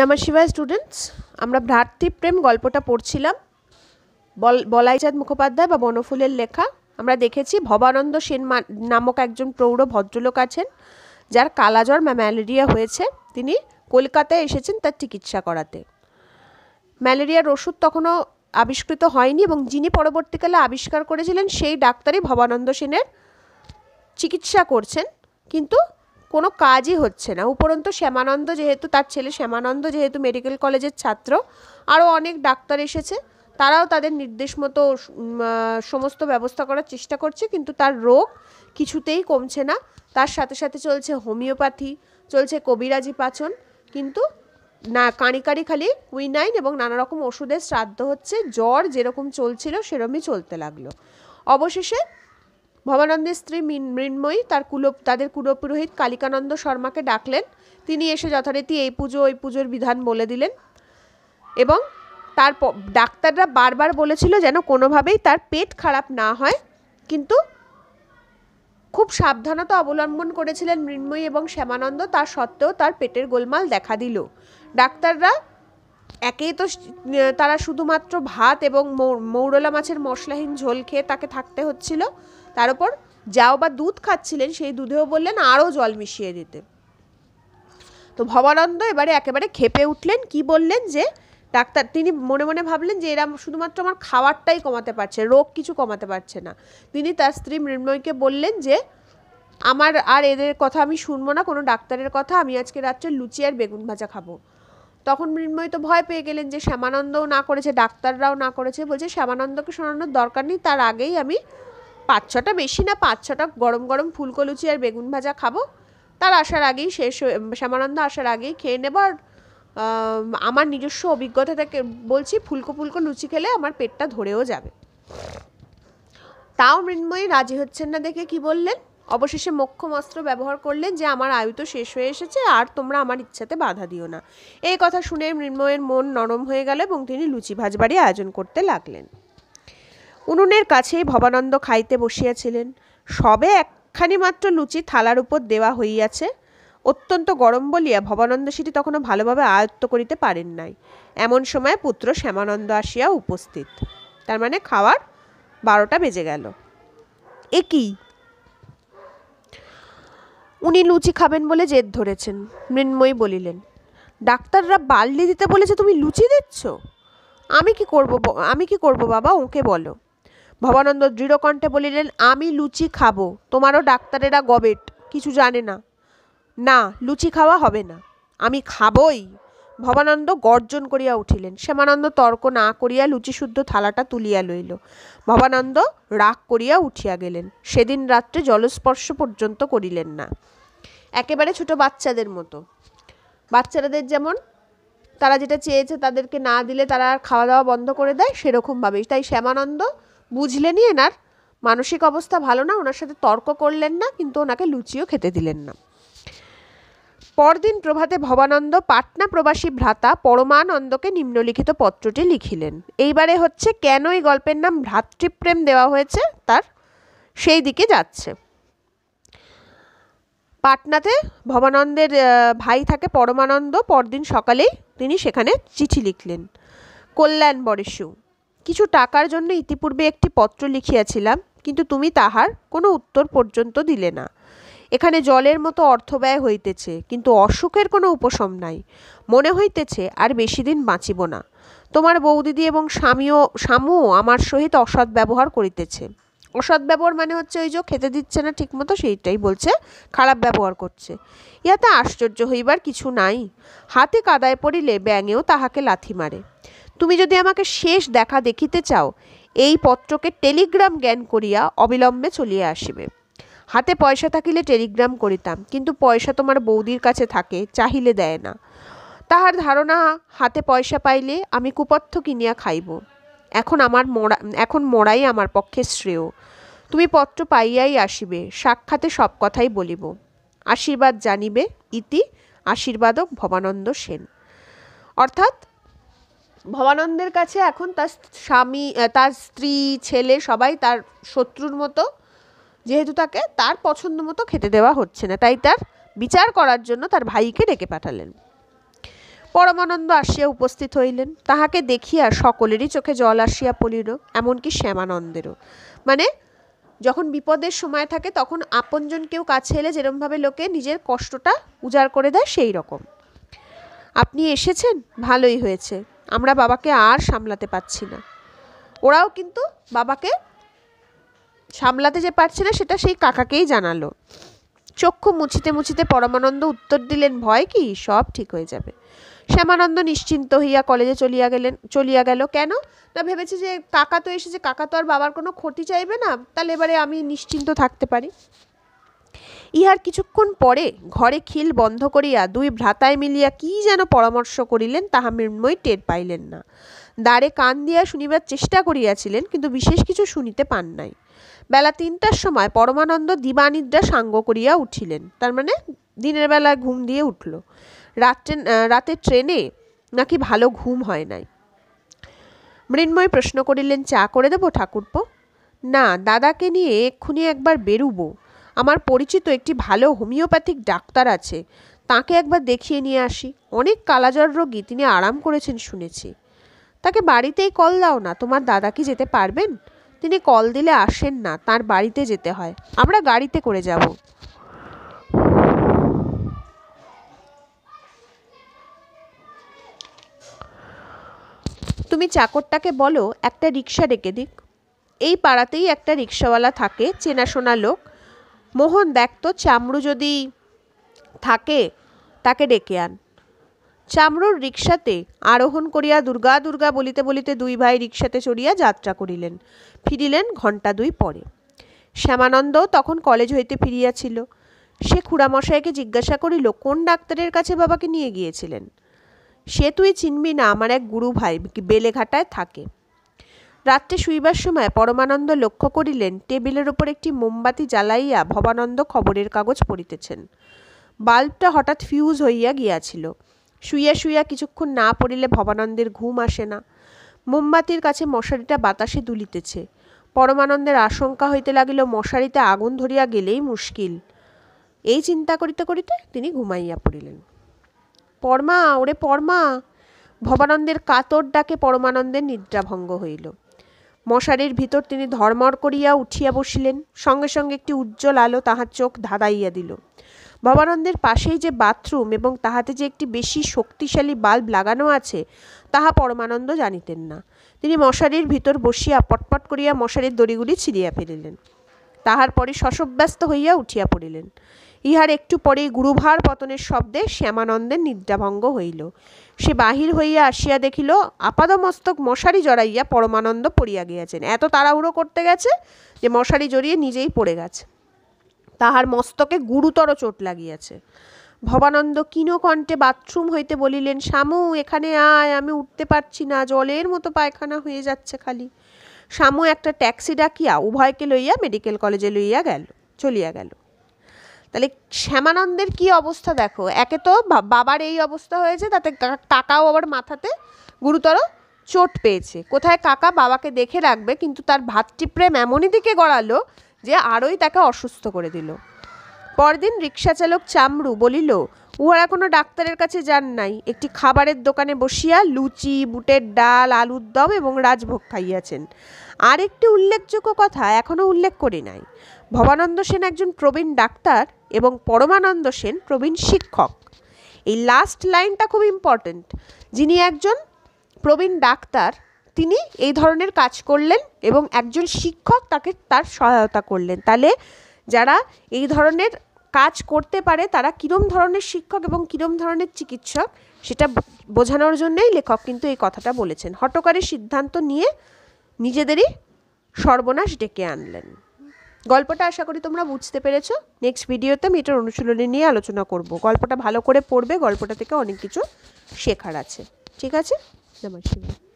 নমস্কার শিবায় স্টুডেন্টস আমরা ভ্রাতৃপ্রেম প্রেম গল্পটা পড়ছিলাম বলাইচাঁদ মুখোপাধ্যায় বা বনফুলের লেখা আমরা দেখেছি ভবানন্দ সেন নামক একজন প্রৌঢ় ভদ্রলোক আছেন যার কালাজ্বর ম্যালেরিয়া হয়েছে তিনি কলকাতায় এসেছেন তার চিকিৎসা করাতে ম্যালেরিয়ার ওষুধ তখনও আবিষ্কৃত হয়নি এবং যিনি পরবর্তীকালে আবিষ্কার করেছিলেন সেই ডাক্তারই ভবানন্দ সেনের চিকিৎসা করছেন কিন্তু কোনো কাজই হচ্ছে না উপরন্তু শ্যামানন্দ যেহেতু তার ছেলে শ্যামানন্দ যেহেতু মেডিকেল কলেজের ছাত্র আরও অনেক ডাক্তার এসেছে তারাও তাদের নির্দেশ মতো সমস্ত ব্যবস্থা করার চেষ্টা করছে কিন্তু তার রোগ কিছুতেই কমছে না তার সাথে সাথে চলছে হোমিওপ্যাথি চলছে কবিরাজি পাচন কিন্তু না কাঁড়ি কাঁড়ি খালি উইনাইন এবং নানা রকম ওষুধের শ্রাদ্ধ হচ্ছে জ্বর যেরকম চলছিল সেরমই চলতে লাগলো অবশেষে ভবানন্দের স্ত্রী মৃন্ময়ী তার কুল তাদের কুলপুরোহিত কালিকানন্দ শর্মাকে ডাকলেন তিনি এসে যথারীতি এই পুজো ওই পুজোর বিধান বলে দিলেন এবং তার ডাক্তাররা বারবার বলেছিল যেন কোনোভাবেই তার পেট খারাপ না হয় কিন্তু খুব সাবধানতা অবলম্বন করেছিলেন মৃন্ময়ী এবং শ্যামানন্দ তার সত্ত্বেও তার পেটের গোলমাল দেখা দিল ডাক্তাররা একেই তো তারা শুধুমাত্র ভাত এবং মৌরলা মাছের মশলাহীন ঝোল খেয়ে তাকে থাকতে হচ্ছিল তার উপর যাও বা দুধ খাচ্ছিলেন সেই দুধেও বললেন আরও জল মিশিয়ে দিতে তো ভবানন্দ এবারে একেবারে খেপে উঠলেন কি বললেন যে ডাক্তার তিনি মনে মনে ভাবলেন যে এরা শুধুমাত্র আমার খাওয়ারটাই কমাতে পারছে রোগ কিছু কমাতে পারছে না তিনি তার স্ত্রী মৃন্ময়কে বললেন যে আমার আর এদের কথা আমি শুনবো না কোনো ডাক্তারের কথা আমি আজকে রাত্রে লুচি আর বেগুন ভাজা খাবো তখন মৃন্ময় তো ভয় পেয়ে গেলেন যে শ্যামানন্দও না করেছে ডাক্তাররাও না করেছে বলছে শ্যামানন্দকে শোনানোর দরকার নেই তার আগেই আমি পাঁচ ছটা বেশি না পাঁচ ছটা গরম গরম ফুলকো লুচি আর বেগুন ভাজা খাবো তার আসার আগেই শেষ শ্যামানন্দ আসার আগেই খেয়ে নেব আর আমার নিজস্ব অভিজ্ঞতা থেকে বলছি ফুলকো ফুলকো লুচি খেলে আমার পেটটা ধরেও যাবে তাও মৃন্ময়ী রাজি হচ্ছেন না দেখে কি বললেন অবশেষে মক্ষমস্ত্র অস্ত্র ব্যবহার করলেন যে আমার আয়ু তো শেষ হয়ে এসেছে আর তোমরা আমার ইচ্ছাতে বাধা দিও না এই কথা শুনে মৃন্ময়ের মন নরম হয়ে গেল এবং তিনি লুচি ভাজবাড়ি আয়োজন করতে লাগলেন উনুনের কাছেই ভবানন্দ খাইতে বসিয়াছিলেন সবে একখানি মাত্র লুচি থালার উপর দেওয়া হইয়াছে অত্যন্ত গরম বলিয়া ভবানন্দ সেটি তখনও ভালোভাবে আয়ত্ত করিতে পারেন নাই এমন সময় পুত্র শ্যামানন্দ আসিয়া উপস্থিত তার মানে খাওয়ার বারোটা বেজে গেল এ কি উনি লুচি খাবেন বলে জেদ ধরেছেন মৃন্ময়ী বলিলেন ডাক্তাররা বাল্লি দিতে বলেছে তুমি লুচি দিচ্ছ আমি কি করব আমি কি করব বাবা ওকে বলো ভবানন্দ দৃঢ়কণ্ঠে বলিলেন আমি লুচি খাবো তোমারও ডাক্তারেরা গবেট কিছু জানে না না লুচি খাওয়া হবে না আমি খাবই ভবানন্দ গর্জন করিয়া উঠিলেন শ্যামানন্দ তর্ক না করিয়া লুচিশুদ্ধ থালাটা তুলিয়া লইল ভবানন্দ রাগ করিয়া উঠিয়া গেলেন সেদিন রাত্রে জলস্পর্শ পর্যন্ত করিলেন না একেবারে ছোট বাচ্চাদের মতো বাচ্চারাদের যেমন তারা যেটা চেয়েছে তাদেরকে না দিলে তারা আর খাওয়া দাওয়া বন্ধ করে দেয় সেরকমভাবেই তাই শ্যামানন্দ বুঝলেনই এনার মানসিক অবস্থা ভালো না ওনার সাথে তর্ক করলেন না কিন্তু ওনাকে লুচিও খেতে দিলেন না পরদিন প্রভাতে ভবানন্দ পাটনা প্রবাসী ভ্রাতা পরমানন্দকে নিম্নলিখিত পত্রটি লিখিলেন এইবারে হচ্ছে কেন এই গল্পের নাম ভ্রাতৃপ্রেম দেওয়া হয়েছে তার সেই দিকে যাচ্ছে পাটনাতে ভবানন্দের ভাই থাকে পরমানন্দ পরদিন সকালেই তিনি সেখানে চিঠি লিখলেন কল্যাণ বরেশু কিছু টাকার জন্য ইতিপূর্বে একটি পত্র লিখিয়াছিলাম কিন্তু তুমি তাহার কোনো উত্তর পর্যন্ত দিলে না এখানে জলের মতো অর্থ ব্যয় হইতেছে কিন্তু অসুখের কোনো উপশম নাই মনে হইতেছে আর বেশি দিন বাঁচিব না তোমার বৌদিদি এবং স্বামীও স্বামীও আমার সহিত অসৎ ব্যবহার করিতেছে অসৎ ব্যবহার মানে হচ্ছে ওই যে খেতে দিচ্ছে না ঠিকমতো সেইটাই বলছে খারাপ ব্যবহার করছে ইহাতে আশ্চর্য হইবার কিছু নাই হাতে কাদায় পড়িলে ব্যাঙেও তাহাকে লাথি মারে তুমি যদি আমাকে শেষ দেখা দেখিতে চাও এই পত্রকে টেলিগ্রাম জ্ঞান করিয়া অবিলম্বে চলিয়া আসিবে হাতে পয়সা থাকিলে টেলিগ্রাম করিতাম কিন্তু পয়সা তোমার বৌদির কাছে থাকে চাহিলে দেয় না তাহার ধারণা হাতে পয়সা পাইলে আমি কুপথ্য কিনিয়া খাইব এখন আমার মরা এখন মরাই আমার পক্ষে শ্রেয় তুমি পত্র পাইয়াই আসিবে সাক্ষাতে সব কথাই বলিব আশীর্বাদ জানিবে ইতি আশীর্বাদক ভবানন্দ সেন অর্থাৎ ভবানন্দের কাছে এখন তার স্বামী তার স্ত্রী ছেলে সবাই তার শত্রুর মতো যেহেতু তাকে তার পছন্দ মতো খেতে দেওয়া হচ্ছে না তাই তার বিচার করার জন্য তার ভাইকে ডেকে পাঠালেন পরমানন্দ আসিয়া উপস্থিত হইলেন তাহাকে দেখিয়া সকলেরই চোখে জল আসিয়া পড়িল এমনকি শ্যামানন্দেরও মানে যখন বিপদের সময় থাকে তখন আপনজন কেউ কাছে এলে যেরমভাবে লোকে নিজের কষ্টটা উজাড় করে দেয় সেই রকম আপনি এসেছেন ভালোই হয়েছে আমরা বাবাকে আর সামলাতে পারছি না ওরাও কিন্তু বাবাকে সামলাতে যে পারছে না সেটা সেই কাকাকেই জানালো চক্ষু মুছিতে মুছিতে পরমানন্দ উত্তর দিলেন ভয় কি সব ঠিক হয়ে যাবে শ্যামানন্দ নিশ্চিন্ত হইয়া কলেজে চলিয়া গেলেন চলিয়া গেল কেন না ভেবেছে যে কাকা তো এসেছে কাকা তো আর বাবার কোনো ক্ষতি চাইবে না তাহলে এবারে আমি নিশ্চিন্ত থাকতে পারি ইহার কিছুক্ষণ পরে ঘরে খিল বন্ধ করিয়া দুই ভ্রাতায় মিলিয়া কি যেন পরামর্শ করিলেন তাহা মৃন্ময় টের পাইলেন না দ্বারে কান দিয়া শুনিবার চেষ্টা করিয়াছিলেন কিন্তু বিশেষ কিছু শুনিতে পান নাই বেলা তিনটার সময় পরমানন্দ দিবানিদ্রা সাঙ্গ করিয়া উঠিলেন তার মানে দিনের বেলায় ঘুম দিয়ে উঠল রাত্রে রাতে ট্রেনে নাকি ভালো ঘুম হয় নাই মৃন্ময় প্রশ্ন করিলেন চা করে দেবো ঠাকুরপো না দাদাকে নিয়ে এক্ষুনি একবার বেরুবো আমার পরিচিত একটি ভালো হোমিওপ্যাথিক ডাক্তার আছে তাকে একবার দেখিয়ে নিয়ে আসি অনেক কালাজ্বর রোগী তিনি আরাম করেছেন শুনেছি তাকে বাড়িতেই কল দাও না তোমার দাদা কি যেতে পারবেন তিনি কল দিলে আসেন না তার বাড়িতে যেতে হয় আমরা গাড়িতে করে যাব তুমি চাকরটাকে বলো একটা রিক্সা ডেকে দিক এই পাড়াতেই একটা রিক্সাওয়ালা থাকে চেনাশোনা লোক মোহন দেখ তো চামড়ু যদি থাকে তাকে ডেকে আন চামড়ুর রিক্সাতে আরোহণ করিয়া দুর্গা দুর্গা বলিতে বলিতে দুই ভাই রিক্সাতে চড়িয়া যাত্রা করিলেন ফিরিলেন ঘণ্টা দুই পরে শ্যামানন্দ তখন কলেজ হইতে ফিরিয়াছিল সে খুড়ামশাইকে জিজ্ঞাসা করিল কোন ডাক্তারের কাছে বাবাকে নিয়ে গিয়েছিলেন সে তুই চিনবি না আমার এক গুরু ভাই বেলেঘাটায় থাকে রাত্রে শুইবার সময় পরমানন্দ লক্ষ্য করিলেন টেবিলের উপর একটি মোমবাতি জ্বালাইয়া ভবানন্দ খবরের কাগজ পড়িতেছেন বাল্বটা হঠাৎ ফিউজ হইয়া গিয়াছিল শুইয়া শুইয়া কিছুক্ষণ না পড়িলে ভবানন্দের ঘুম আসে না মোমবাতির কাছে মশারিটা বাতাসে দুলিতেছে পরমানন্দের আশঙ্কা হইতে লাগিল মশারিতে আগুন ধরিয়া গেলেই মুশকিল এই চিন্তা করিতে করিতে তিনি ঘুমাইয়া পড়িলেন পরমা ওরে পরমা ভবানন্দের কাতর ডাকে পরমানন্দের নিদ্রাভঙ্গ হইল মশারির ভিতর তিনি ধর্মর করিয়া উঠিয়া বসিলেন সঙ্গে সঙ্গে একটি উজ্জ্বল আলো তাহার চোখ ধাঁধাইয়া দিল ভবানন্দের পাশেই যে বাথরুম এবং তাহাতে যে একটি বেশি শক্তিশালী বাল্ব লাগানো আছে তাহা পরমানন্দ জানিতেন না তিনি মশারির ভিতর বসিয়া পটপট করিয়া মশারির দড়িগুলি ছিঁড়িয়া ফেলিলেন তাহার পরে শশব্যস্ত হইয়া উঠিয়া পড়িলেন ইহার একটু পরেই গুরুভার পতনের শব্দে শ্যামানন্দের নিদ্রাভঙ্গ হইল সে বাহির হইয়া আসিয়া দেখিল আপাদমস্তক মশারি জড়াইয়া পরমানন্দ পড়িয়া গিয়াছেন এত তাড়াহুড়ো করতে গেছে যে মশারি জড়িয়ে নিজেই পড়ে গেছে তাহার মস্তকে গুরুতর চোট লাগিয়াছে ভবানন্দ কণ্ঠে বাথরুম হইতে বলিলেন শামু এখানে আয় আমি উঠতে পারছি না জলের মতো পায়খানা হয়ে যাচ্ছে খালি শামু একটা ট্যাক্সি ডাকিয়া উভয়কে লইয়া মেডিকেল কলেজে লইয়া গেল চলিয়া গেল তাহলে শ্যামানন্দের কি অবস্থা দেখো একে তো বাবার এই অবস্থা হয়েছে তাতে কাকাও আবার মাথাতে গুরুতর চোট পেয়েছে কোথায় কাকা বাবাকে দেখে রাখবে কিন্তু তার ভাতৃপ্রেম এমনই দিকে গড়ালো যে আরোই তাকে অসুস্থ করে দিল পরদিন রিক্সাচালক চামড়ু বলিল উহারা কোনো ডাক্তারের কাছে যান নাই একটি খাবারের দোকানে বসিয়া লুচি বুটের ডাল আলুর দম এবং রাজভোগ খাইয়াছেন আর একটি উল্লেখযোগ্য কথা এখনও উল্লেখ করি নাই ভবানন্দ সেন একজন প্রবীণ ডাক্তার এবং পরমানন্দ সেন প্রবীণ শিক্ষক এই লাস্ট লাইনটা খুব ইম্পর্ট্যান্ট যিনি একজন প্রবীণ ডাক্তার তিনি এই ধরনের কাজ করলেন এবং একজন শিক্ষক তাকে তার সহায়তা করলেন তাহলে যারা এই ধরনের কাজ করতে পারে তারা কীরম ধরনের শিক্ষক এবং কীরম ধরনের চিকিৎসক সেটা বোঝানোর জন্যই লেখক কিন্তু এই কথাটা বলেছেন হটকারী সিদ্ধান্ত নিয়ে নিজেদেরই সর্বনাশ ডেকে আনলেন গল্পটা আশা করি তোমরা বুঝতে পেরেছো নেক্সট ভিডিওতে আমি এটার অনুশীলনী নিয়ে আলোচনা করব গল্পটা ভালো করে পড়বে গল্পটা থেকে অনেক কিছু শেখার আছে ঠিক আছে নমস্কার